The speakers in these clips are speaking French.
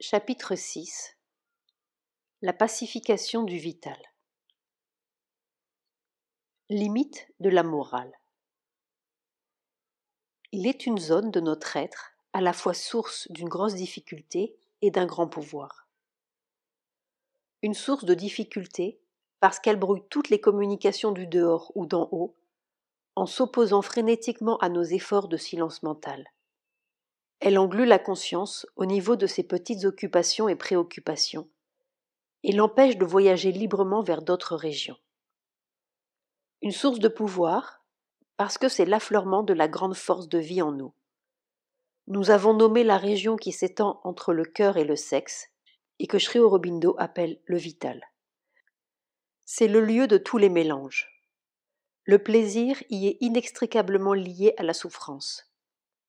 Chapitre 6 La pacification du vital Limite de la morale Il est une zone de notre être à la fois source d'une grosse difficulté et d'un grand pouvoir. Une source de difficulté parce qu'elle brouille toutes les communications du dehors ou d'en haut en s'opposant frénétiquement à nos efforts de silence mental elle englue la conscience au niveau de ses petites occupations et préoccupations, et l'empêche de voyager librement vers d'autres régions. Une source de pouvoir, parce que c'est l'affleurement de la grande force de vie en nous. Nous avons nommé la région qui s'étend entre le cœur et le sexe, et que Sri Aurobindo appelle le vital. C'est le lieu de tous les mélanges. Le plaisir y est inextricablement lié à la souffrance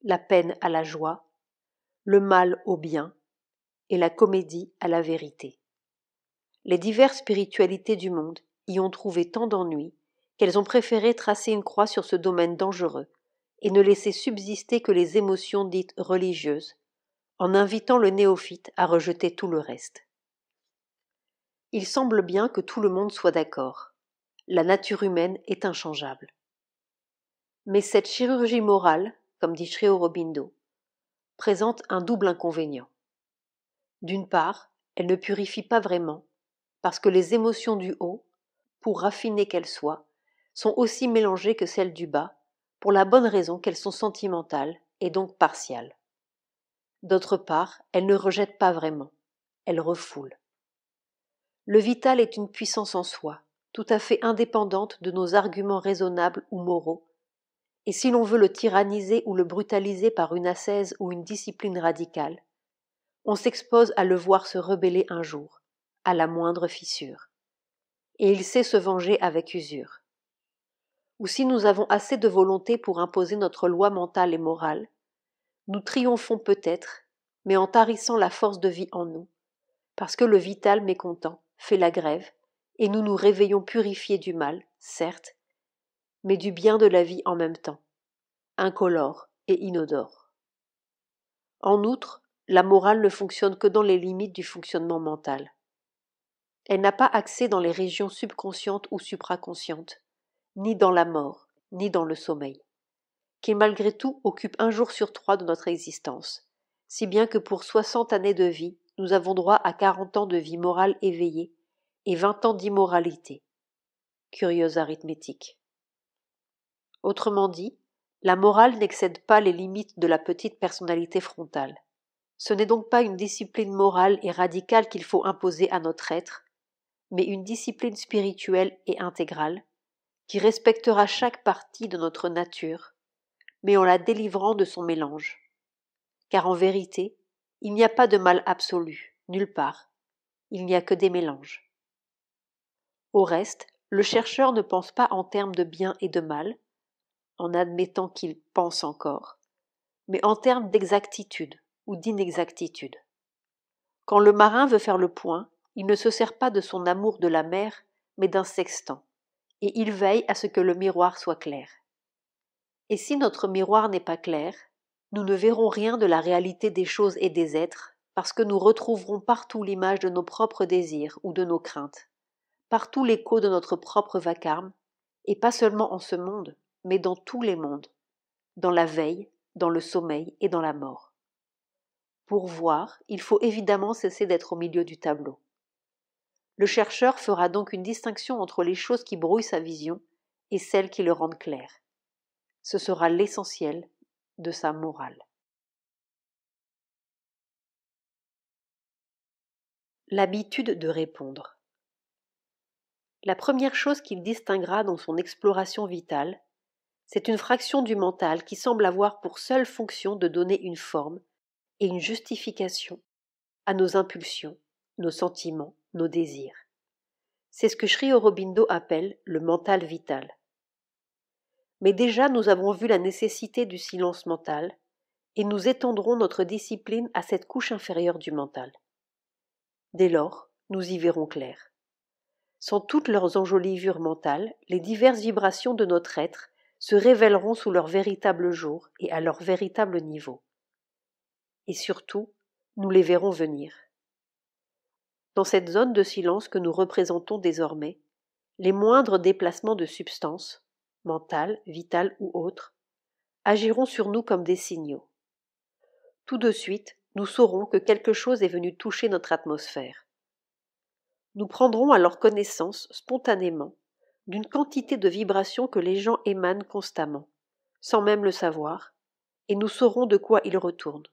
la peine à la joie, le mal au bien et la comédie à la vérité. Les diverses spiritualités du monde y ont trouvé tant d'ennuis qu'elles ont préféré tracer une croix sur ce domaine dangereux et ne laisser subsister que les émotions dites religieuses, en invitant le néophyte à rejeter tout le reste. Il semble bien que tout le monde soit d'accord. La nature humaine est inchangeable. Mais cette chirurgie morale comme dit Sri Aurobindo, présente un double inconvénient. D'une part, elle ne purifie pas vraiment, parce que les émotions du haut, pour raffinées qu'elles soient, sont aussi mélangées que celles du bas, pour la bonne raison qu'elles sont sentimentales et donc partiales. D'autre part, elle ne rejette pas vraiment, elle refoule. Le vital est une puissance en soi, tout à fait indépendante de nos arguments raisonnables ou moraux, et si l'on veut le tyranniser ou le brutaliser par une ascèse ou une discipline radicale, on s'expose à le voir se rebeller un jour, à la moindre fissure. Et il sait se venger avec usure. Ou si nous avons assez de volonté pour imposer notre loi mentale et morale, nous triomphons peut-être, mais en tarissant la force de vie en nous, parce que le vital mécontent fait la grève, et nous nous réveillons purifiés du mal, certes, mais du bien de la vie en même temps, incolore et inodore. En outre, la morale ne fonctionne que dans les limites du fonctionnement mental. Elle n'a pas accès dans les régions subconscientes ou supraconscientes, ni dans la mort, ni dans le sommeil, qui malgré tout occupe un jour sur trois de notre existence, si bien que pour soixante années de vie, nous avons droit à quarante ans de vie morale éveillée et vingt ans d'immoralité. Curieuse arithmétique. Autrement dit, la morale n'excède pas les limites de la petite personnalité frontale. Ce n'est donc pas une discipline morale et radicale qu'il faut imposer à notre être, mais une discipline spirituelle et intégrale, qui respectera chaque partie de notre nature, mais en la délivrant de son mélange. Car en vérité, il n'y a pas de mal absolu, nulle part. Il n'y a que des mélanges. Au reste, le chercheur ne pense pas en termes de bien et de mal, en admettant qu'il pense encore, mais en termes d'exactitude ou d'inexactitude. Quand le marin veut faire le point, il ne se sert pas de son amour de la mer, mais d'un sextant, et il veille à ce que le miroir soit clair. Et si notre miroir n'est pas clair, nous ne verrons rien de la réalité des choses et des êtres, parce que nous retrouverons partout l'image de nos propres désirs ou de nos craintes, partout l'écho de notre propre vacarme, et pas seulement en ce monde, mais dans tous les mondes, dans la veille, dans le sommeil et dans la mort. Pour voir, il faut évidemment cesser d'être au milieu du tableau. Le chercheur fera donc une distinction entre les choses qui brouillent sa vision et celles qui le rendent clair. Ce sera l'essentiel de sa morale. L'habitude de répondre. La première chose qu'il distinguera dans son exploration vitale, c'est une fraction du mental qui semble avoir pour seule fonction de donner une forme et une justification à nos impulsions, nos sentiments, nos désirs. C'est ce que Sri Aurobindo appelle le mental vital. Mais déjà nous avons vu la nécessité du silence mental et nous étendrons notre discipline à cette couche inférieure du mental. Dès lors, nous y verrons clair. Sans toutes leurs enjolivures mentales, les diverses vibrations de notre être se révéleront sous leur véritable jour et à leur véritable niveau. Et surtout, nous les verrons venir. Dans cette zone de silence que nous représentons désormais, les moindres déplacements de substances, mentales, vitales ou autres, agiront sur nous comme des signaux. Tout de suite, nous saurons que quelque chose est venu toucher notre atmosphère. Nous prendrons alors connaissance spontanément d'une quantité de vibrations que les gens émanent constamment, sans même le savoir, et nous saurons de quoi ils retournent,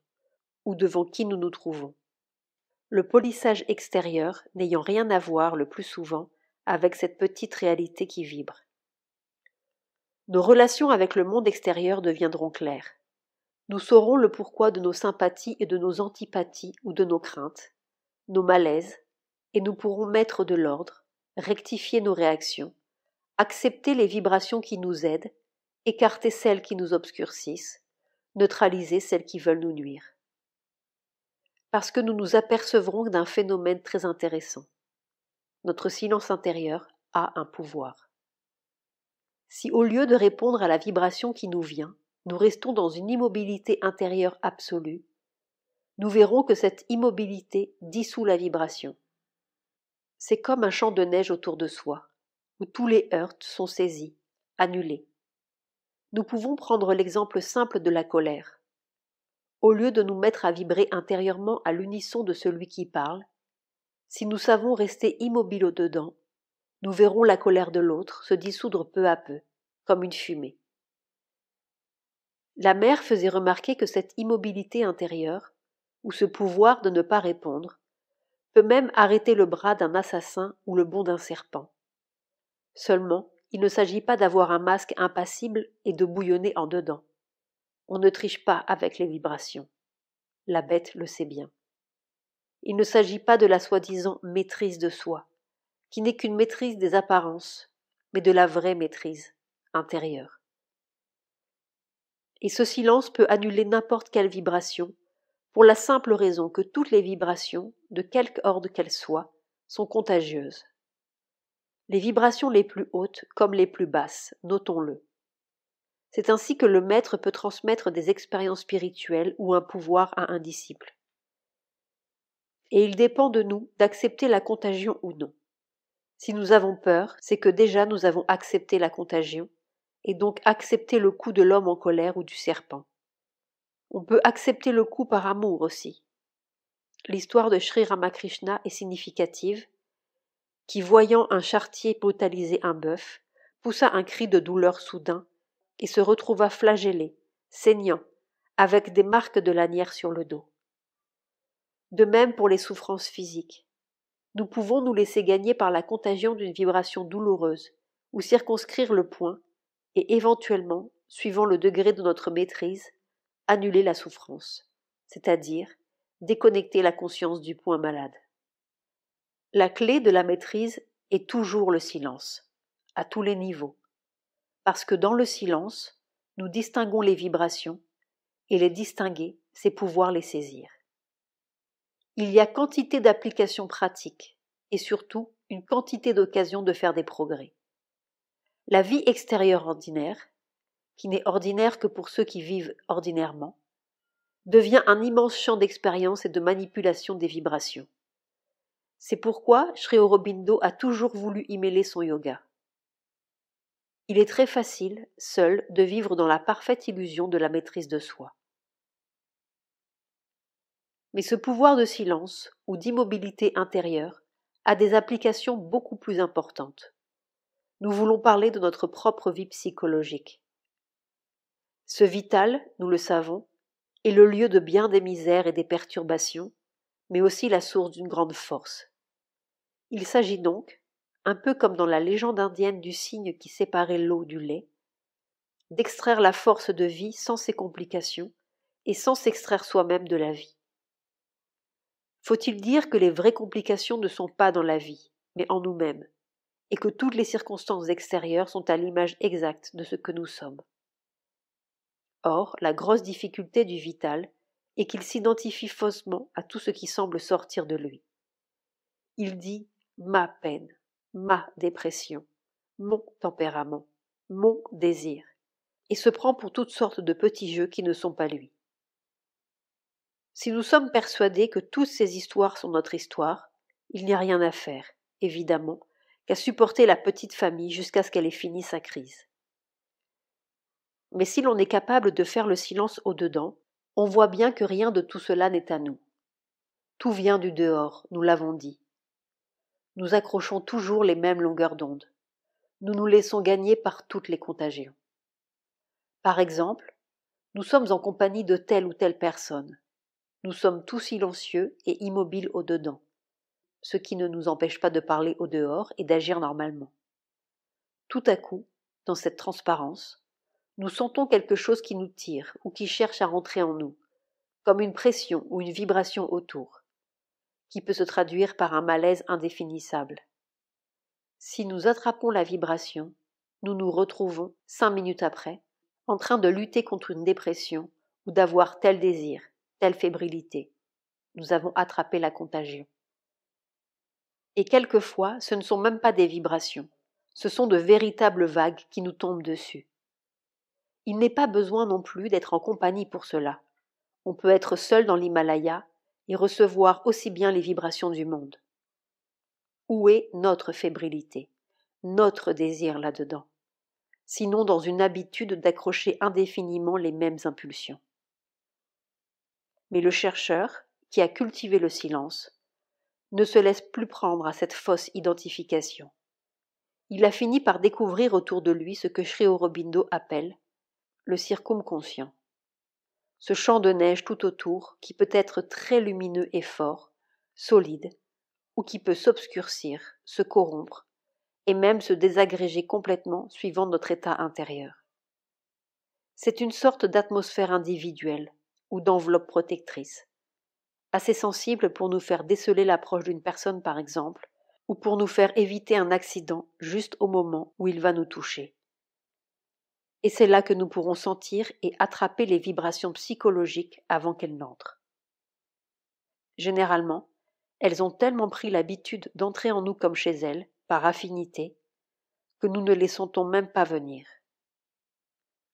ou devant qui nous nous trouvons. Le polissage extérieur n'ayant rien à voir le plus souvent avec cette petite réalité qui vibre. Nos relations avec le monde extérieur deviendront claires. Nous saurons le pourquoi de nos sympathies et de nos antipathies ou de nos craintes, nos malaises, et nous pourrons mettre de l'ordre, rectifier nos réactions, accepter les vibrations qui nous aident, écarter celles qui nous obscurcissent, neutraliser celles qui veulent nous nuire. Parce que nous nous apercevrons d'un phénomène très intéressant. Notre silence intérieur a un pouvoir. Si au lieu de répondre à la vibration qui nous vient, nous restons dans une immobilité intérieure absolue, nous verrons que cette immobilité dissout la vibration. C'est comme un champ de neige autour de soi où tous les heurts sont saisis, annulés. Nous pouvons prendre l'exemple simple de la colère. Au lieu de nous mettre à vibrer intérieurement à l'unisson de celui qui parle, si nous savons rester immobiles au-dedans, nous verrons la colère de l'autre se dissoudre peu à peu, comme une fumée. La mère faisait remarquer que cette immobilité intérieure, ou ce pouvoir de ne pas répondre, peut même arrêter le bras d'un assassin ou le bond d'un serpent. Seulement, il ne s'agit pas d'avoir un masque impassible et de bouillonner en dedans. On ne triche pas avec les vibrations. La bête le sait bien. Il ne s'agit pas de la soi-disant maîtrise de soi, qui n'est qu'une maîtrise des apparences, mais de la vraie maîtrise intérieure. Et ce silence peut annuler n'importe quelle vibration, pour la simple raison que toutes les vibrations, de quelque ordre qu'elles soient, sont contagieuses les vibrations les plus hautes comme les plus basses, notons-le. C'est ainsi que le maître peut transmettre des expériences spirituelles ou un pouvoir à un disciple. Et il dépend de nous d'accepter la contagion ou non. Si nous avons peur, c'est que déjà nous avons accepté la contagion, et donc accepté le coup de l'homme en colère ou du serpent. On peut accepter le coup par amour aussi. L'histoire de Sri Ramakrishna est significative qui, voyant un chartier brutaliser un bœuf, poussa un cri de douleur soudain et se retrouva flagellé, saignant, avec des marques de lanière sur le dos. De même pour les souffrances physiques. Nous pouvons nous laisser gagner par la contagion d'une vibration douloureuse, ou circonscrire le point, et éventuellement, suivant le degré de notre maîtrise, annuler la souffrance, c'est-à-dire déconnecter la conscience du point malade. La clé de la maîtrise est toujours le silence, à tous les niveaux, parce que dans le silence, nous distinguons les vibrations, et les distinguer, c'est pouvoir les saisir. Il y a quantité d'applications pratiques, et surtout une quantité d'occasions de faire des progrès. La vie extérieure ordinaire, qui n'est ordinaire que pour ceux qui vivent ordinairement, devient un immense champ d'expérience et de manipulation des vibrations. C'est pourquoi Sri Aurobindo a toujours voulu y mêler son yoga. Il est très facile, seul, de vivre dans la parfaite illusion de la maîtrise de soi. Mais ce pouvoir de silence ou d'immobilité intérieure a des applications beaucoup plus importantes. Nous voulons parler de notre propre vie psychologique. Ce vital, nous le savons, est le lieu de bien des misères et des perturbations mais aussi la source d'une grande force. Il s'agit donc, un peu comme dans la légende indienne du signe qui séparait l'eau du lait, d'extraire la force de vie sans ses complications et sans s'extraire soi-même de la vie. Faut-il dire que les vraies complications ne sont pas dans la vie, mais en nous-mêmes, et que toutes les circonstances extérieures sont à l'image exacte de ce que nous sommes. Or, la grosse difficulté du vital, et qu'il s'identifie faussement à tout ce qui semble sortir de lui. Il dit ma peine, ma dépression, mon tempérament, mon désir, et se prend pour toutes sortes de petits jeux qui ne sont pas lui. Si nous sommes persuadés que toutes ces histoires sont notre histoire, il n'y a rien à faire, évidemment, qu'à supporter la petite famille jusqu'à ce qu'elle ait fini sa crise. Mais si l'on est capable de faire le silence au dedans, on voit bien que rien de tout cela n'est à nous. Tout vient du dehors, nous l'avons dit. Nous accrochons toujours les mêmes longueurs d'onde. Nous nous laissons gagner par toutes les contagions. Par exemple, nous sommes en compagnie de telle ou telle personne. Nous sommes tous silencieux et immobiles au dedans, ce qui ne nous empêche pas de parler au dehors et d'agir normalement. Tout à coup, dans cette transparence, nous sentons quelque chose qui nous tire ou qui cherche à rentrer en nous, comme une pression ou une vibration autour, qui peut se traduire par un malaise indéfinissable. Si nous attrapons la vibration, nous nous retrouvons, cinq minutes après, en train de lutter contre une dépression ou d'avoir tel désir, telle fébrilité. Nous avons attrapé la contagion. Et quelquefois, ce ne sont même pas des vibrations, ce sont de véritables vagues qui nous tombent dessus. Il n'est pas besoin non plus d'être en compagnie pour cela. On peut être seul dans l'Himalaya et recevoir aussi bien les vibrations du monde. Où est notre fébrilité, notre désir là-dedans Sinon dans une habitude d'accrocher indéfiniment les mêmes impulsions. Mais le chercheur, qui a cultivé le silence, ne se laisse plus prendre à cette fausse identification. Il a fini par découvrir autour de lui ce que Sri Aurobindo appelle le circumconscient. Ce champ de neige tout autour qui peut être très lumineux et fort, solide, ou qui peut s'obscurcir, se corrompre, et même se désagréger complètement suivant notre état intérieur. C'est une sorte d'atmosphère individuelle ou d'enveloppe protectrice, assez sensible pour nous faire déceler l'approche d'une personne par exemple, ou pour nous faire éviter un accident juste au moment où il va nous toucher et c'est là que nous pourrons sentir et attraper les vibrations psychologiques avant qu'elles n'entrent. Généralement, elles ont tellement pris l'habitude d'entrer en nous comme chez elles, par affinité, que nous ne les sentons même pas venir.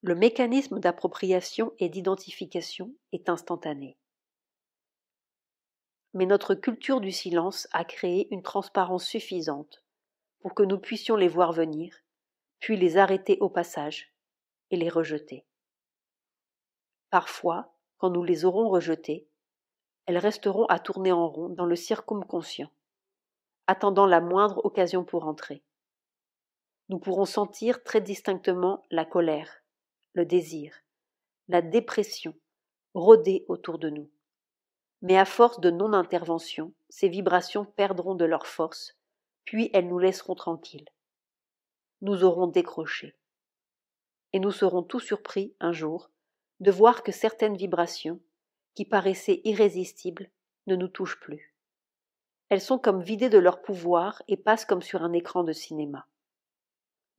Le mécanisme d'appropriation et d'identification est instantané. Mais notre culture du silence a créé une transparence suffisante pour que nous puissions les voir venir, puis les arrêter au passage et les rejeter. Parfois, quand nous les aurons rejetées, elles resteront à tourner en rond dans le circumconscient, attendant la moindre occasion pour entrer. Nous pourrons sentir très distinctement la colère, le désir, la dépression rôder autour de nous. Mais à force de non-intervention, ces vibrations perdront de leur force, puis elles nous laisseront tranquilles. Nous aurons décroché et nous serons tous surpris, un jour, de voir que certaines vibrations, qui paraissaient irrésistibles, ne nous touchent plus. Elles sont comme vidées de leur pouvoir et passent comme sur un écran de cinéma.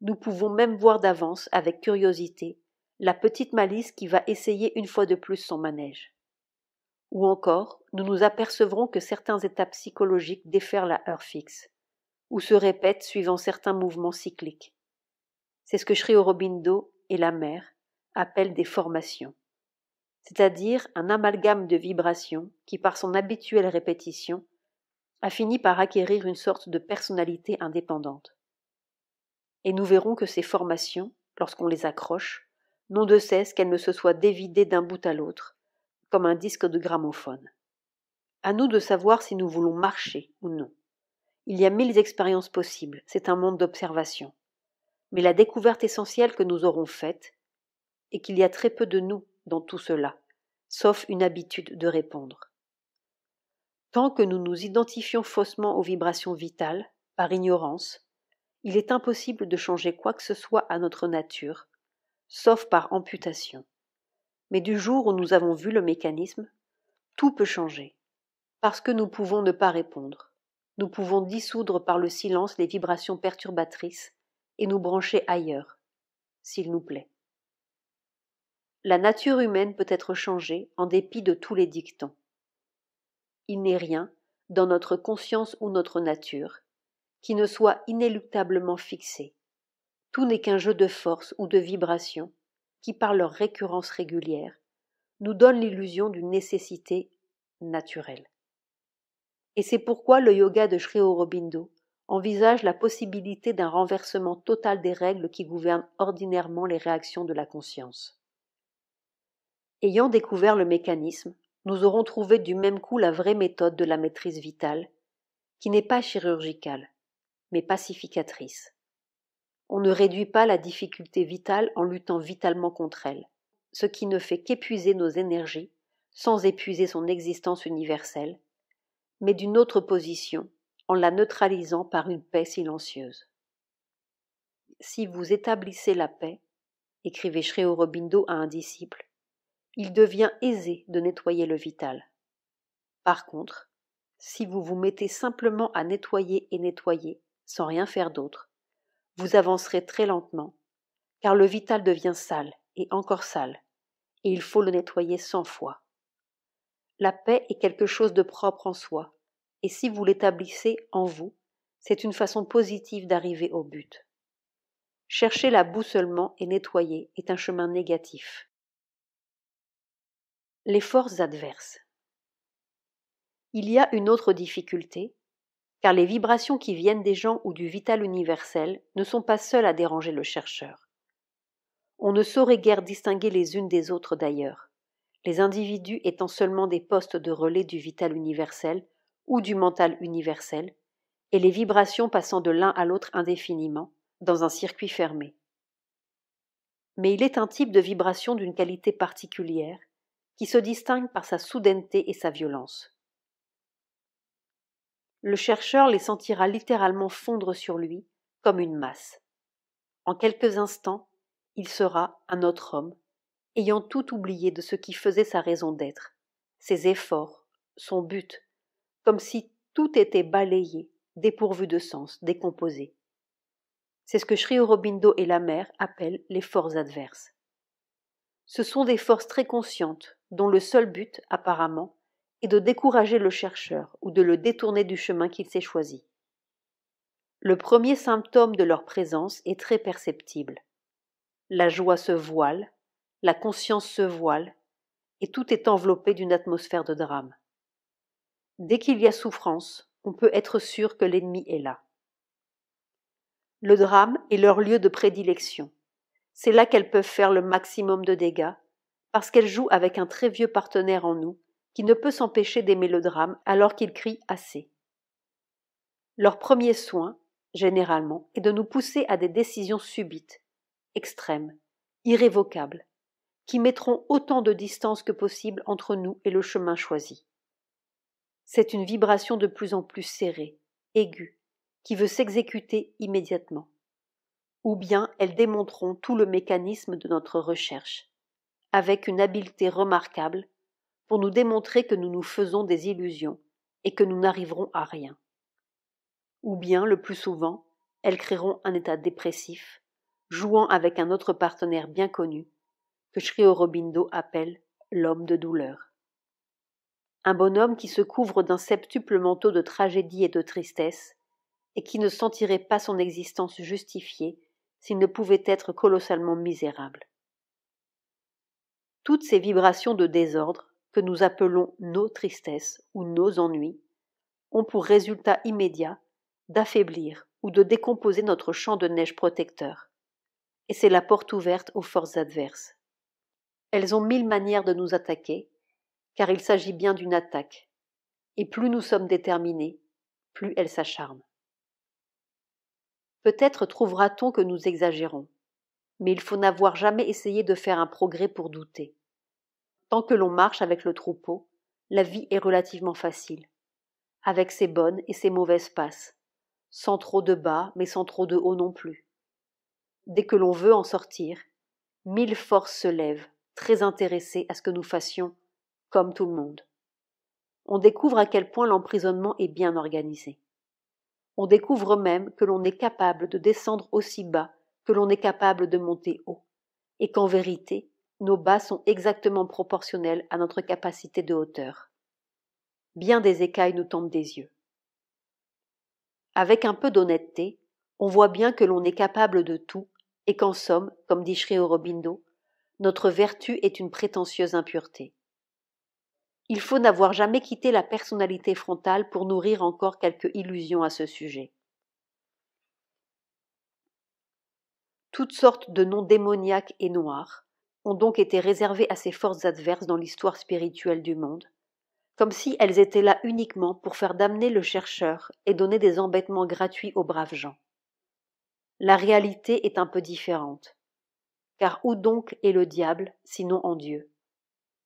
Nous pouvons même voir d'avance, avec curiosité, la petite malice qui va essayer une fois de plus son manège. Ou encore, nous nous apercevrons que certains états psychologiques défèrent la heure fixe, ou se répètent suivant certains mouvements cycliques. C'est ce que Sri Aurobindo et la mer appelle des formations, c'est-à-dire un amalgame de vibrations qui, par son habituelle répétition, a fini par acquérir une sorte de personnalité indépendante. Et nous verrons que ces formations, lorsqu'on les accroche, n'ont de cesse qu'elles ne se soient dévidées d'un bout à l'autre, comme un disque de gramophone. À nous de savoir si nous voulons marcher ou non. Il y a mille expériences possibles, c'est un monde d'observation mais la découverte essentielle que nous aurons faite est qu'il y a très peu de nous dans tout cela, sauf une habitude de répondre. Tant que nous nous identifions faussement aux vibrations vitales, par ignorance, il est impossible de changer quoi que ce soit à notre nature, sauf par amputation. Mais du jour où nous avons vu le mécanisme, tout peut changer, parce que nous pouvons ne pas répondre. Nous pouvons dissoudre par le silence les vibrations perturbatrices et nous brancher ailleurs, s'il nous plaît. La nature humaine peut être changée en dépit de tous les dictons. Il n'est rien, dans notre conscience ou notre nature, qui ne soit inéluctablement fixé. Tout n'est qu'un jeu de force ou de vibrations qui, par leur récurrence régulière, nous donne l'illusion d'une nécessité naturelle. Et c'est pourquoi le yoga de Sri Aurobindo envisage la possibilité d'un renversement total des règles qui gouvernent ordinairement les réactions de la conscience. Ayant découvert le mécanisme, nous aurons trouvé du même coup la vraie méthode de la maîtrise vitale, qui n'est pas chirurgicale, mais pacificatrice. On ne réduit pas la difficulté vitale en luttant vitalement contre elle, ce qui ne fait qu'épuiser nos énergies sans épuiser son existence universelle, mais d'une autre position en la neutralisant par une paix silencieuse. Si vous établissez la paix, écrivait Sri Aurobindo à un disciple, il devient aisé de nettoyer le vital. Par contre, si vous vous mettez simplement à nettoyer et nettoyer, sans rien faire d'autre, vous avancerez très lentement, car le vital devient sale et encore sale, et il faut le nettoyer cent fois. La paix est quelque chose de propre en soi, et si vous l'établissez en vous, c'est une façon positive d'arriver au but. Chercher la boue seulement et nettoyer est un chemin négatif. Les forces adverses. Il y a une autre difficulté, car les vibrations qui viennent des gens ou du vital universel ne sont pas seules à déranger le chercheur. On ne saurait guère distinguer les unes des autres d'ailleurs, les individus étant seulement des postes de relais du vital universel ou du mental universel, et les vibrations passant de l'un à l'autre indéfiniment, dans un circuit fermé. Mais il est un type de vibration d'une qualité particulière, qui se distingue par sa soudaineté et sa violence. Le chercheur les sentira littéralement fondre sur lui, comme une masse. En quelques instants, il sera un autre homme, ayant tout oublié de ce qui faisait sa raison d'être, ses efforts, son but, comme si tout était balayé, dépourvu de sens, décomposé. C'est ce que Sri Aurobindo et la mère appellent les forces adverses. Ce sont des forces très conscientes, dont le seul but, apparemment, est de décourager le chercheur ou de le détourner du chemin qu'il s'est choisi. Le premier symptôme de leur présence est très perceptible. La joie se voile, la conscience se voile, et tout est enveloppé d'une atmosphère de drame. Dès qu'il y a souffrance, on peut être sûr que l'ennemi est là. Le drame est leur lieu de prédilection. C'est là qu'elles peuvent faire le maximum de dégâts, parce qu'elles jouent avec un très vieux partenaire en nous qui ne peut s'empêcher d'aimer le drame alors qu'il crie assez. Leur premier soin, généralement, est de nous pousser à des décisions subites, extrêmes, irrévocables, qui mettront autant de distance que possible entre nous et le chemin choisi. C'est une vibration de plus en plus serrée, aiguë, qui veut s'exécuter immédiatement. Ou bien elles démontreront tout le mécanisme de notre recherche, avec une habileté remarquable, pour nous démontrer que nous nous faisons des illusions et que nous n'arriverons à rien. Ou bien, le plus souvent, elles créeront un état dépressif, jouant avec un autre partenaire bien connu, que Sri Aurobindo appelle l'homme de douleur un bonhomme qui se couvre d'un septuple manteau de tragédie et de tristesse, et qui ne sentirait pas son existence justifiée s'il ne pouvait être colossalement misérable. Toutes ces vibrations de désordre, que nous appelons nos tristesses ou nos ennuis, ont pour résultat immédiat d'affaiblir ou de décomposer notre champ de neige protecteur. Et c'est la porte ouverte aux forces adverses. Elles ont mille manières de nous attaquer, car il s'agit bien d'une attaque, et plus nous sommes déterminés, plus elle s'acharne. Peut-être trouvera-t-on que nous exagérons, mais il faut n'avoir jamais essayé de faire un progrès pour douter. Tant que l'on marche avec le troupeau, la vie est relativement facile, avec ses bonnes et ses mauvaises passes, sans trop de bas mais sans trop de haut non plus. Dès que l'on veut en sortir, mille forces se lèvent, très intéressées à ce que nous fassions comme tout le monde. On découvre à quel point l'emprisonnement est bien organisé. On découvre même que l'on est capable de descendre aussi bas que l'on est capable de monter haut, et qu'en vérité, nos bas sont exactement proportionnels à notre capacité de hauteur. Bien des écailles nous tombent des yeux. Avec un peu d'honnêteté, on voit bien que l'on est capable de tout, et qu'en somme, comme dit Shri notre vertu est une prétentieuse impureté. Il faut n'avoir jamais quitté la personnalité frontale pour nourrir encore quelques illusions à ce sujet. Toutes sortes de noms démoniaques et noirs ont donc été réservés à ces forces adverses dans l'histoire spirituelle du monde, comme si elles étaient là uniquement pour faire damner le chercheur et donner des embêtements gratuits aux braves gens. La réalité est un peu différente. Car où donc est le diable, sinon en Dieu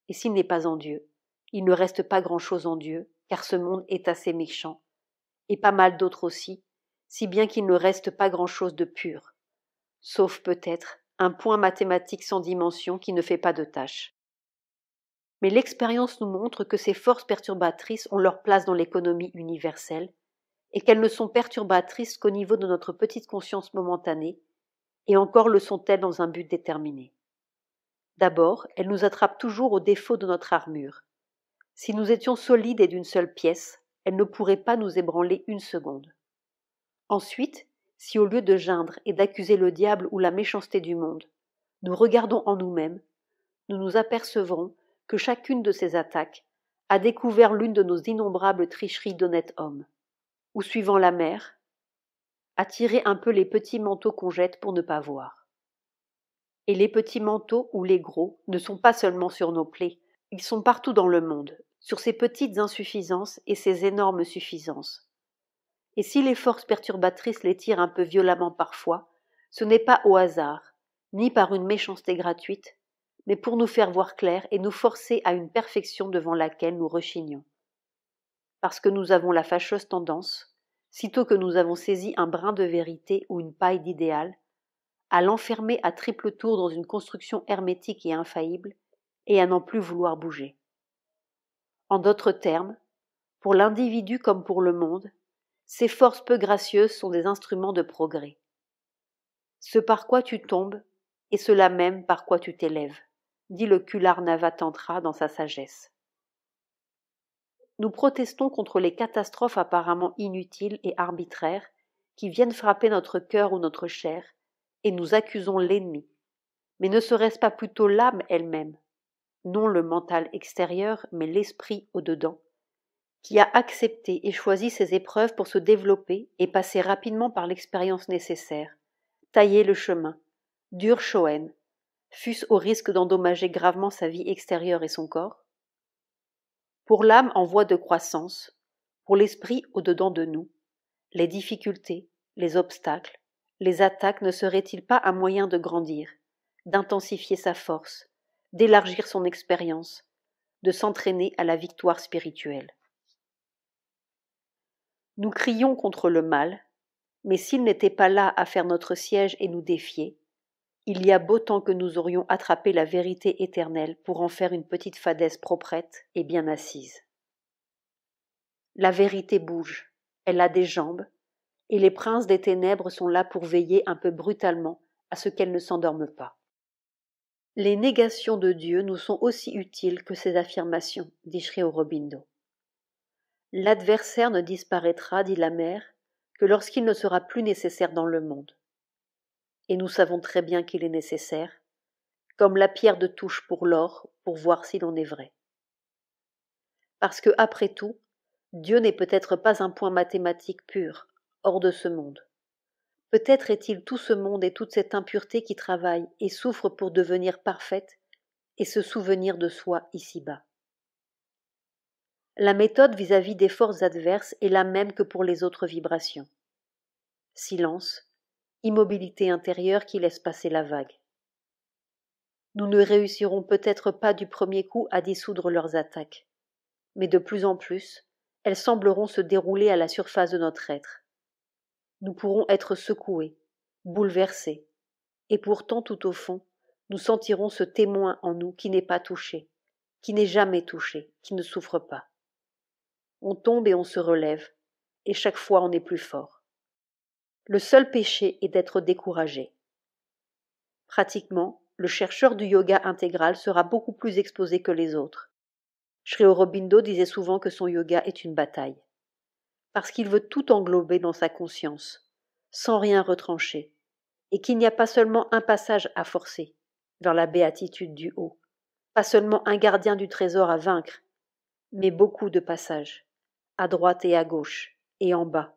Et s'il n'est pas en Dieu, il ne reste pas grand-chose en Dieu, car ce monde est assez méchant, et pas mal d'autres aussi, si bien qu'il ne reste pas grand-chose de pur, sauf peut-être un point mathématique sans dimension qui ne fait pas de tâche. Mais l'expérience nous montre que ces forces perturbatrices ont leur place dans l'économie universelle, et qu'elles ne sont perturbatrices qu'au niveau de notre petite conscience momentanée, et encore le sont-elles dans un but déterminé. D'abord, elles nous attrapent toujours au défaut de notre armure, si nous étions solides et d'une seule pièce, elle ne pourrait pas nous ébranler une seconde. Ensuite, si au lieu de geindre et d'accuser le diable ou la méchanceté du monde, nous regardons en nous-mêmes, nous nous apercevrons que chacune de ces attaques a découvert l'une de nos innombrables tricheries d'honnêtes hommes, ou suivant la mer, a tiré un peu les petits manteaux qu'on jette pour ne pas voir. Et les petits manteaux ou les gros ne sont pas seulement sur nos plaies, ils sont partout dans le monde, sur ses petites insuffisances et ses énormes suffisances. Et si les forces perturbatrices les tirent un peu violemment parfois, ce n'est pas au hasard, ni par une méchanceté gratuite, mais pour nous faire voir clair et nous forcer à une perfection devant laquelle nous rechignons. Parce que nous avons la fâcheuse tendance, sitôt que nous avons saisi un brin de vérité ou une paille d'idéal, à l'enfermer à triple tour dans une construction hermétique et infaillible, et à n'en plus vouloir bouger. En d'autres termes, pour l'individu comme pour le monde, ces forces peu gracieuses sont des instruments de progrès. Ce par quoi tu tombes est cela même par quoi tu t'élèves, dit le Kularnava Tantra dans sa sagesse. Nous protestons contre les catastrophes apparemment inutiles et arbitraires qui viennent frapper notre cœur ou notre chair, et nous accusons l'ennemi. Mais ne serait-ce pas plutôt l'âme elle-même non le mental extérieur, mais l'esprit au-dedans, qui a accepté et choisi ces épreuves pour se développer et passer rapidement par l'expérience nécessaire, tailler le chemin, dur Shoen, fût-ce au risque d'endommager gravement sa vie extérieure et son corps Pour l'âme en voie de croissance, pour l'esprit au-dedans de nous, les difficultés, les obstacles, les attaques ne seraient-ils pas un moyen de grandir, d'intensifier sa force, d'élargir son expérience, de s'entraîner à la victoire spirituelle. Nous crions contre le mal, mais s'il n'était pas là à faire notre siège et nous défier, il y a beau temps que nous aurions attrapé la vérité éternelle pour en faire une petite fadaise proprette et bien assise. La vérité bouge, elle a des jambes, et les princes des ténèbres sont là pour veiller un peu brutalement à ce qu'elle ne s'endorme pas. Les négations de Dieu nous sont aussi utiles que ses affirmations, dit Sri Aurobindo. L'adversaire ne disparaîtra, dit la mère, que lorsqu'il ne sera plus nécessaire dans le monde. Et nous savons très bien qu'il est nécessaire, comme la pierre de touche pour l'or, pour voir si l'on est vrai. Parce que, après tout, Dieu n'est peut-être pas un point mathématique pur, hors de ce monde. Peut-être est-il tout ce monde et toute cette impureté qui travaille et souffre pour devenir parfaite et se souvenir de soi ici-bas. La méthode vis-à-vis -vis des forces adverses est la même que pour les autres vibrations. Silence, immobilité intérieure qui laisse passer la vague. Nous ne réussirons peut-être pas du premier coup à dissoudre leurs attaques, mais de plus en plus, elles sembleront se dérouler à la surface de notre être nous pourrons être secoués, bouleversés, et pourtant tout au fond, nous sentirons ce témoin en nous qui n'est pas touché, qui n'est jamais touché, qui ne souffre pas. On tombe et on se relève, et chaque fois on est plus fort. Le seul péché est d'être découragé. Pratiquement, le chercheur du yoga intégral sera beaucoup plus exposé que les autres. Sri Aurobindo disait souvent que son yoga est une bataille parce qu'il veut tout englober dans sa conscience, sans rien retrancher, et qu'il n'y a pas seulement un passage à forcer vers la béatitude du haut, pas seulement un gardien du trésor à vaincre, mais beaucoup de passages, à droite et à gauche, et en bas,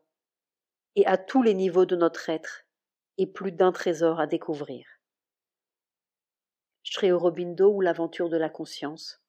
et à tous les niveaux de notre être, et plus d'un trésor à découvrir. Sri Aurobindo ou l'aventure de la conscience.